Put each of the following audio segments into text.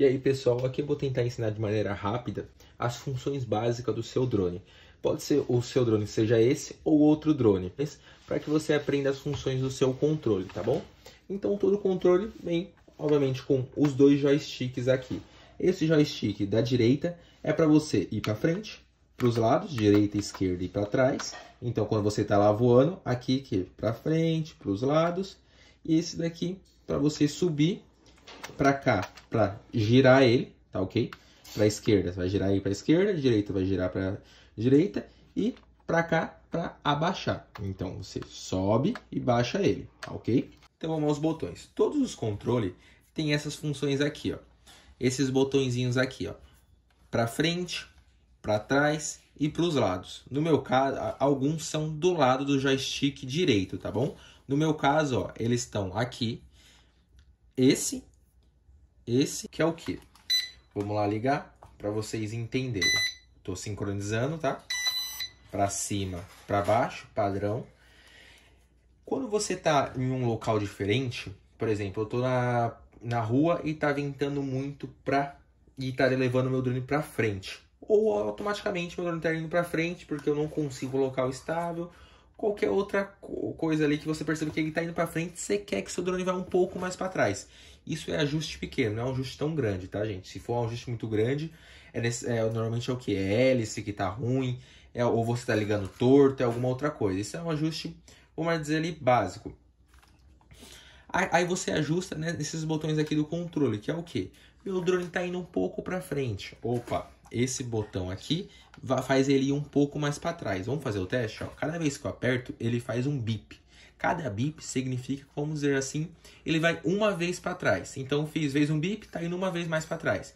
E aí pessoal, aqui eu vou tentar ensinar de maneira rápida as funções básicas do seu drone. Pode ser o seu drone seja esse ou outro drone, para que você aprenda as funções do seu controle, tá bom? Então todo o controle vem, obviamente, com os dois joysticks aqui. Esse joystick da direita é para você ir para frente, para os lados, direita, esquerda e para trás. Então quando você está lá voando, aqui que é para frente, para os lados. E esse daqui para você subir para cá para girar ele, tá ok? Para esquerda, você vai girar ele para esquerda, direita vai girar para direita e para cá para abaixar. Então você sobe e baixa ele, tá ok? Então vamos aos botões. Todos os controles têm essas funções aqui, ó. Esses botõezinhos aqui, ó. Para frente, para trás e para os lados. No meu caso, alguns são do lado do joystick direito, tá bom? No meu caso, ó, eles estão aqui, esse esse que é o que. Vamos lá ligar para vocês entenderem. Estou sincronizando, tá? Para cima, para baixo, padrão. Quando você está em um local diferente, por exemplo, eu estou na, na rua e está ventando muito para e está levando meu drone para frente. Ou automaticamente meu drone está indo para frente porque eu não consigo local estável. Qualquer outra coisa ali que você percebe que ele está indo para frente, você quer que seu drone vá um pouco mais para trás. Isso é ajuste pequeno, não é um ajuste tão grande, tá, gente? Se for um ajuste muito grande, é, nesse, é normalmente é o que? É hélice que tá ruim, é, ou você tá ligando torto, é alguma outra coisa. Isso é um ajuste, vamos dizer ali, básico. Aí você ajusta né, nesses botões aqui do controle, que é o que? Meu drone tá indo um pouco para frente. Opa, esse botão aqui faz ele ir um pouco mais para trás. Vamos fazer o teste? Ó. Cada vez que eu aperto, ele faz um bip. Cada bip significa, vamos dizer assim, ele vai uma vez para trás. Então, fiz vez um bip, está indo uma vez mais para trás.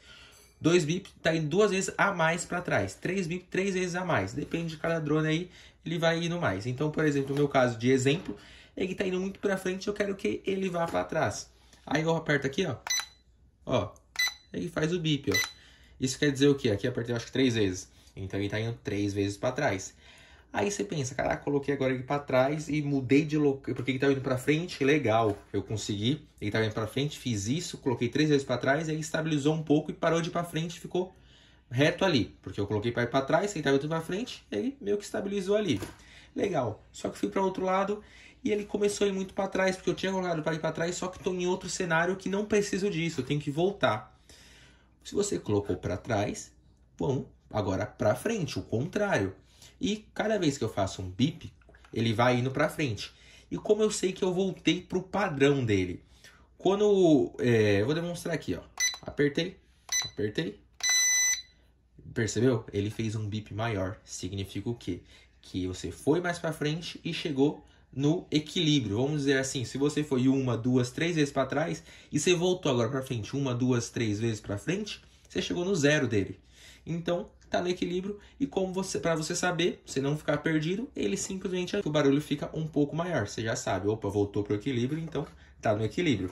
Dois bip, está indo duas vezes a mais para trás. Três bip, três vezes a mais. Depende de cada drone aí, ele vai indo mais. Então, por exemplo, no meu caso de exemplo, ele está indo muito para frente, eu quero que ele vá para trás. Aí eu aperto aqui, ó. Ó. Ele faz o bip, ó. Isso quer dizer o quê? Aqui eu apertei, acho que três vezes. Então ele está indo três vezes para trás. Aí você pensa, caraca, coloquei agora ele para trás e mudei de local, porque ele estava indo para frente, legal, eu consegui, ele estava indo para frente, fiz isso, coloquei três vezes para trás, aí estabilizou um pouco e parou de ir para frente, ficou reto ali, porque eu coloquei para ir para trás, ele estava indo para frente, ele meio que estabilizou ali. Legal, só que fui para outro lado e ele começou a ir muito para trás, porque eu tinha colocado para ir para trás, só que estou em outro cenário que não preciso disso, eu tenho que voltar. Se você colocou para trás, bom, agora para frente, o contrário. E cada vez que eu faço um bip, ele vai indo para frente. E como eu sei que eu voltei para o padrão dele? Quando. É, eu vou demonstrar aqui, ó. Apertei, apertei. Percebeu? Ele fez um bip maior. Significa o quê? Que você foi mais para frente e chegou no equilíbrio. Vamos dizer assim, se você foi uma, duas, três vezes para trás e você voltou agora para frente uma, duas, três vezes para frente, você chegou no zero dele. Então, está no equilíbrio e como você para você saber, você não ficar perdido, ele simplesmente é o barulho fica um pouco maior, você já sabe, opa, voltou para o equilíbrio, então está no equilíbrio.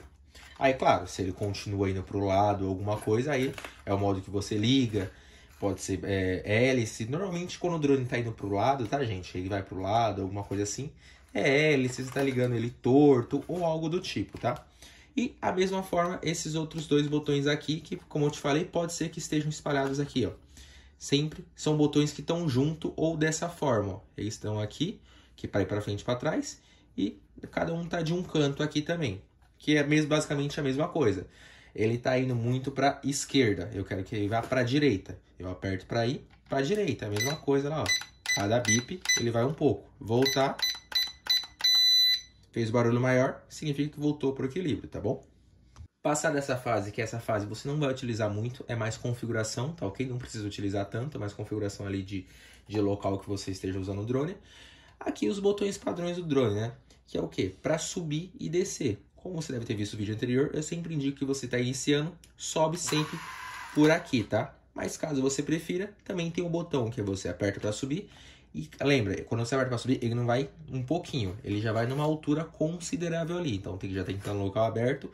Aí, claro, se ele continua indo para o lado, alguma coisa, aí é o modo que você liga, pode ser é, hélice. Normalmente, quando o drone está indo para o lado, tá, gente? Ele vai para o lado, alguma coisa assim, é hélice, você está ligando ele torto ou algo do tipo, tá? E, a mesma forma, esses outros dois botões aqui, que, como eu te falei, pode ser que estejam espalhados aqui, ó sempre são botões que estão junto ou dessa forma. Ó. Eles estão aqui, que para ir para frente e para trás, e cada um está de um canto aqui também, que é mesmo, basicamente a mesma coisa. Ele está indo muito para esquerda, eu quero que ele vá para direita. Eu aperto para ir para direita, a mesma coisa lá, ó. Cada bip ele vai um pouco. Voltar, fez barulho maior, significa que voltou para o equilíbrio, tá bom? Passar dessa fase, que é essa fase você não vai utilizar muito, é mais configuração, tá ok? Não precisa utilizar tanto, é mais configuração ali de, de local que você esteja usando o drone. Aqui os botões padrões do drone, né? Que é o que? Para subir e descer. Como você deve ter visto no vídeo anterior, eu sempre indico que você está iniciando, sobe sempre por aqui, tá? Mas caso você prefira, também tem o um botão que é você aperta para subir. E lembra, quando você aperta para subir, ele não vai um pouquinho, ele já vai numa altura considerável ali. Então tem que já estar que estar no local aberto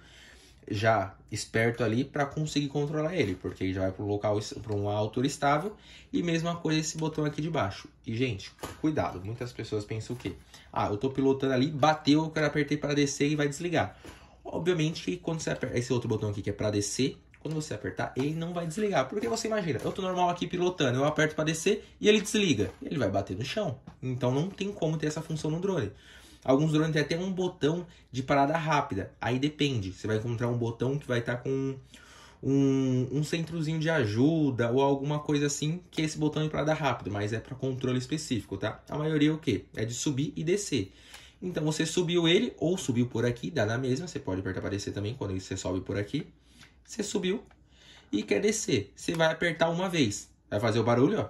já esperto ali para conseguir controlar ele, porque ele já vai para um local para uma altura estável e mesma coisa esse botão aqui de baixo. E gente, cuidado, muitas pessoas pensam o quê? Ah, eu estou pilotando ali, bateu, eu quero apertei para descer e vai desligar. Obviamente que quando você aperta esse outro botão aqui que é para descer, quando você apertar, ele não vai desligar. Porque você imagina, eu estou normal aqui pilotando, eu aperto para descer e ele desliga. Ele vai bater no chão. Então não tem como ter essa função no drone. Alguns drones têm até um botão de parada rápida. Aí depende. Você vai encontrar um botão que vai estar tá com um, um centrozinho de ajuda ou alguma coisa assim, que é esse botão de parada rápida, mas é para controle específico, tá? A maioria é o quê? É de subir e descer. Então você subiu ele ou subiu por aqui, dá na mesma, você pode apertar para descer também quando você sobe por aqui. Você subiu e quer descer. Você vai apertar uma vez. Vai fazer o barulho, ó.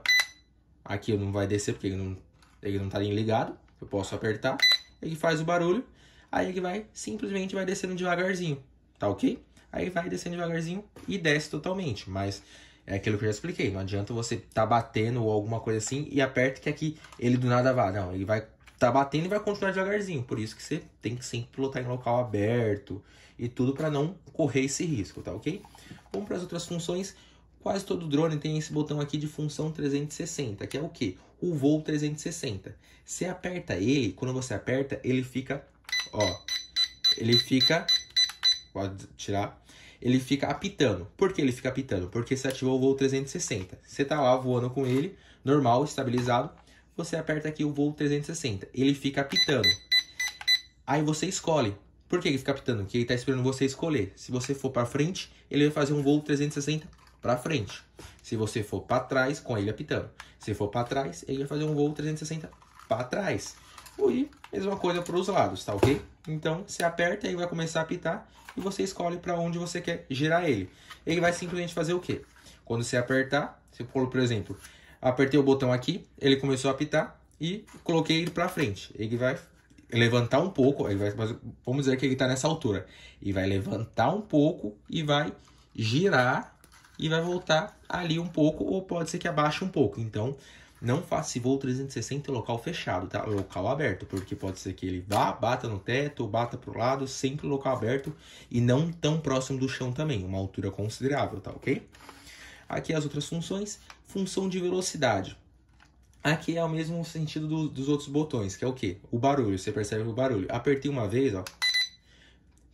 Aqui não vai descer porque ele não, ele não tá nem ligado. Eu posso apertar ele faz o barulho, aí ele vai simplesmente vai descendo devagarzinho, tá ok? Aí vai descendo devagarzinho e desce totalmente, mas é aquilo que eu já expliquei, não adianta você tá batendo ou alguma coisa assim e aperta que aqui ele do nada vá, não, ele vai tá batendo e vai continuar devagarzinho, por isso que você tem que sempre pilotar em local aberto e tudo para não correr esse risco, tá ok? Vamos para as outras funções, Quase todo drone tem esse botão aqui de função 360, que é o que? O voo 360. Você aperta ele, quando você aperta, ele fica, ó, ele fica, pode tirar, ele fica apitando. Por que ele fica apitando? Porque você ativou o voo 360. Você tá lá voando com ele, normal, estabilizado, você aperta aqui o voo 360, ele fica apitando. Aí você escolhe. Por que ele fica apitando? Porque ele está esperando você escolher. Se você for para frente, ele vai fazer um voo 360 para frente. Se você for para trás, com ele apitando. Se for para trás, ele vai fazer um voo 360 para trás. E mesma coisa para os lados, tá ok? Então, você aperta e vai começar a apitar e você escolhe para onde você quer girar ele. Ele vai simplesmente fazer o quê? Quando você apertar, se for, por exemplo, apertei o botão aqui, ele começou a apitar e coloquei ele para frente. Ele vai levantar um pouco, ele vai, vamos dizer que ele está nessa altura. E vai levantar um pouco e vai girar e vai voltar ali um pouco, ou pode ser que abaixe um pouco. Então, não faça esse voo 360 local fechado, tá? Local aberto, porque pode ser que ele vá, bata no teto, bata para o lado, sempre local aberto e não tão próximo do chão também, uma altura considerável, tá ok? Aqui as outras funções, função de velocidade. Aqui é o mesmo sentido do, dos outros botões, que é o quê? O barulho, você percebe o barulho. Apertei uma vez, ó,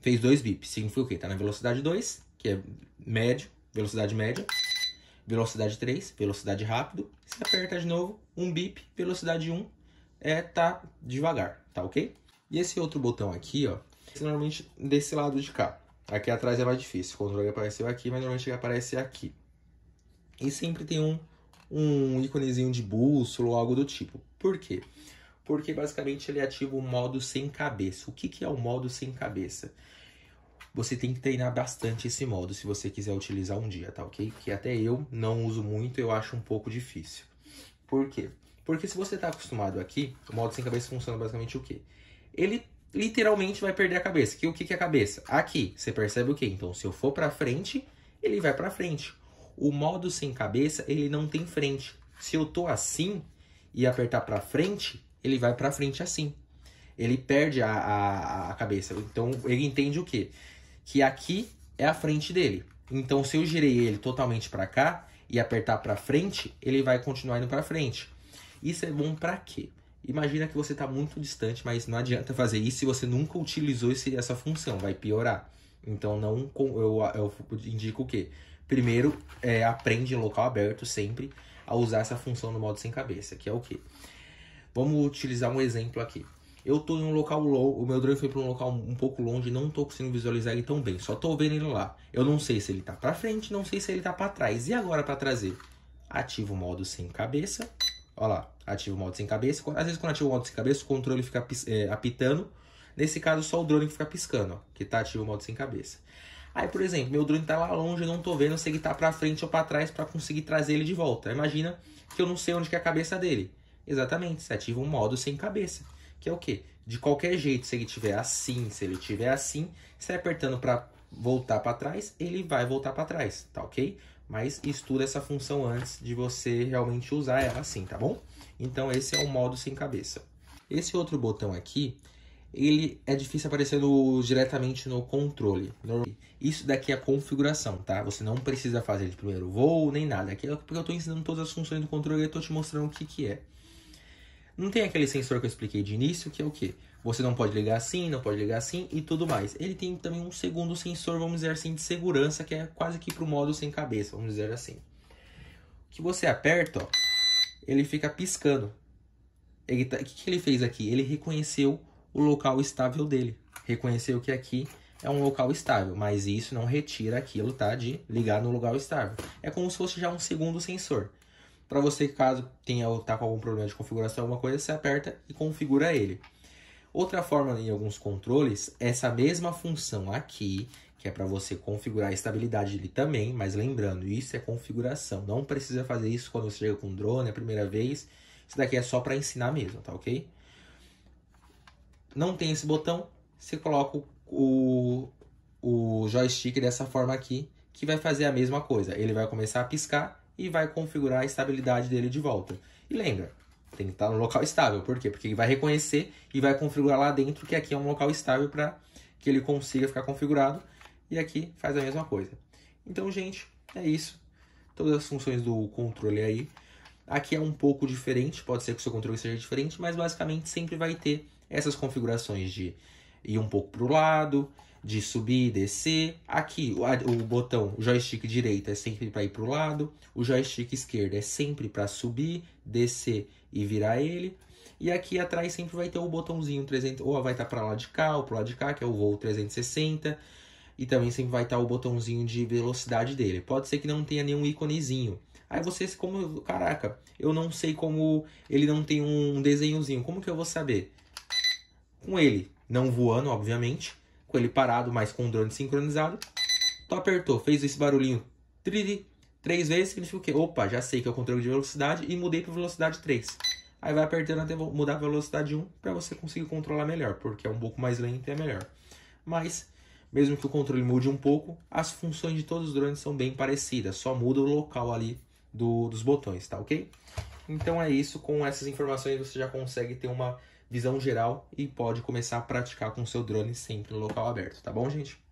fez dois bips, significa o quê? Tá na velocidade 2, que é médio, velocidade média, velocidade 3, velocidade rápido. Se aperta de novo, um bip, velocidade 1, é tá devagar, tá ok? E esse outro botão aqui, ó, normalmente desse lado de cá. Aqui atrás é mais difícil, o controle apareceu aqui, mas normalmente ele aparece aqui. E sempre tem um, um íconezinho de bússola ou algo do tipo. Por quê? Porque basicamente ele ativa o modo sem cabeça. O que, que é o modo sem cabeça? você tem que treinar bastante esse modo se você quiser utilizar um dia, tá ok? Que até eu não uso muito, eu acho um pouco difícil. Por quê? Porque se você está acostumado aqui, o modo sem cabeça funciona basicamente o quê? Ele literalmente vai perder a cabeça. Que o que, que é a cabeça? Aqui, você percebe o quê? Então, se eu for para frente, ele vai para frente. O modo sem cabeça, ele não tem frente. Se eu tô assim e apertar para frente, ele vai para frente assim. Ele perde a, a, a cabeça. Então, ele entende o quê? que aqui é a frente dele. Então, se eu girei ele totalmente para cá e apertar para frente, ele vai continuar indo para frente. Isso é bom para quê? Imagina que você está muito distante, mas não adianta fazer isso se você nunca utilizou esse, essa função, vai piorar. Então, não eu, eu indico o quê? Primeiro, é, aprende em local aberto sempre a usar essa função no modo sem cabeça, que é o quê? Vamos utilizar um exemplo aqui. Eu tô em um local low, o meu drone foi para um local um pouco longe, não tô conseguindo visualizar ele tão bem, só tô vendo ele lá. Eu não sei se ele tá para frente, não sei se ele tá para trás. E agora para trazer? Ativo o modo sem cabeça. Olha lá, ativo o modo sem cabeça. Às vezes quando ativo o modo sem cabeça, o controle fica é, apitando. Nesse caso, só o drone que fica piscando, ó, que tá ativo o modo sem cabeça. Aí, por exemplo, meu drone tá lá longe, eu não tô vendo se ele tá para frente ou para trás para conseguir trazer ele de volta. Imagina que eu não sei onde que é a cabeça dele. Exatamente, você ativa um modo sem cabeça que é o quê? De qualquer jeito, se ele tiver assim, se ele tiver assim, você apertando para voltar para trás, ele vai voltar para trás, tá ok? Mas estuda essa função antes de você realmente usar ela assim, tá bom? Então esse é o modo sem cabeça. Esse outro botão aqui, ele é difícil aparecer no, diretamente no controle. Isso daqui é a configuração, tá? Você não precisa fazer de primeiro voo nem nada. Aqui é porque eu tô ensinando todas as funções do controle e tô te mostrando o que, que é. Não tem aquele sensor que eu expliquei de início, que é o quê? Você não pode ligar assim, não pode ligar assim e tudo mais. Ele tem também um segundo sensor, vamos dizer assim, de segurança, que é quase que para o modo sem cabeça, vamos dizer assim. Que você aperta, ó, ele fica piscando. Tá, o tá, que, que ele fez aqui? Ele reconheceu o local estável dele. Reconheceu que aqui é um local estável, mas isso não retira aquilo, tá? De ligar no lugar estável. É como se fosse já um segundo sensor. Para você, caso tenha ou tá com algum problema de configuração, alguma coisa, você aperta e configura ele. Outra forma em alguns controles, é essa mesma função aqui, que é para você configurar a estabilidade dele também, mas lembrando, isso é configuração. Não precisa fazer isso quando você chega com o drone é a primeira vez. Isso daqui é só para ensinar mesmo, tá ok? Não tem esse botão, você coloca o, o joystick dessa forma aqui, que vai fazer a mesma coisa. Ele vai começar a piscar e vai configurar a estabilidade dele de volta. E lembra, tem que estar no local estável. Por quê? Porque ele vai reconhecer e vai configurar lá dentro que aqui é um local estável para que ele consiga ficar configurado. E aqui faz a mesma coisa. Então, gente, é isso. Todas as funções do controle aí. Aqui é um pouco diferente, pode ser que o seu controle seja diferente, mas basicamente sempre vai ter essas configurações de ir um pouco para o lado, de subir e descer. Aqui, o, o botão, o joystick direito é sempre para ir para o lado, o joystick esquerdo é sempre para subir, descer e virar ele. E aqui atrás sempre vai ter o botãozinho 300, ou vai estar tá para lá de cá ou para lá de cá, que é o voo 360. E também sempre vai estar tá o botãozinho de velocidade dele. Pode ser que não tenha nenhum íconezinho. Aí vocês, como, caraca, eu não sei como ele não tem um desenhozinho. Como que eu vou saber? Com ele não voando, obviamente, com ele parado, mas com o drone sincronizado. Tu apertou, fez esse barulhinho triri, três vezes, significa o quê? Opa, já sei que é o controle de velocidade e mudei para velocidade 3. Aí vai apertando até mudar a velocidade 1 para você conseguir controlar melhor, porque é um pouco mais lento e é melhor. Mas, mesmo que o controle mude um pouco, as funções de todos os drones são bem parecidas, só muda o local ali do, dos botões, tá ok? Então é isso, com essas informações você já consegue ter uma visão geral e pode começar a praticar com seu drone sempre no local aberto, tá bom, gente?